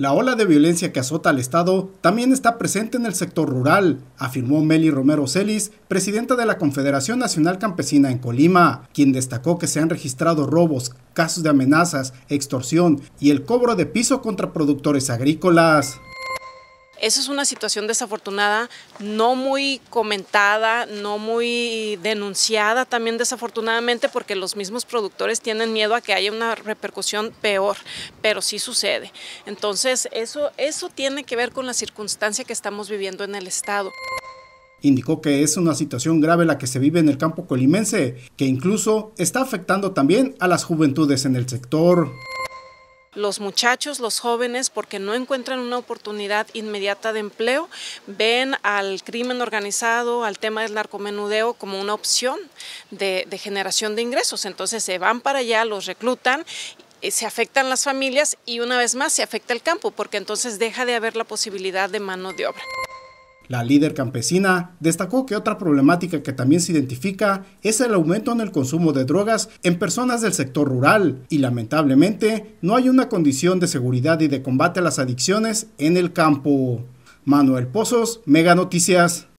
La ola de violencia que azota al Estado también está presente en el sector rural, afirmó Meli Romero Celis, presidenta de la Confederación Nacional Campesina en Colima, quien destacó que se han registrado robos, casos de amenazas, extorsión y el cobro de piso contra productores agrícolas. Esa es una situación desafortunada, no muy comentada, no muy denunciada también desafortunadamente porque los mismos productores tienen miedo a que haya una repercusión peor, pero sí sucede. Entonces eso, eso tiene que ver con la circunstancia que estamos viviendo en el Estado indicó que es una situación grave la que se vive en el campo colimense, que incluso está afectando también a las juventudes en el sector. Los muchachos, los jóvenes, porque no encuentran una oportunidad inmediata de empleo, ven al crimen organizado, al tema del narcomenudeo como una opción de, de generación de ingresos. Entonces se van para allá, los reclutan eh, se afectan las familias y una vez más se afecta el campo porque entonces deja de haber la posibilidad de mano de obra. La líder campesina destacó que otra problemática que también se identifica es el aumento en el consumo de drogas en personas del sector rural y lamentablemente no hay una condición de seguridad y de combate a las adicciones en el campo. Manuel Pozos, Mega Noticias.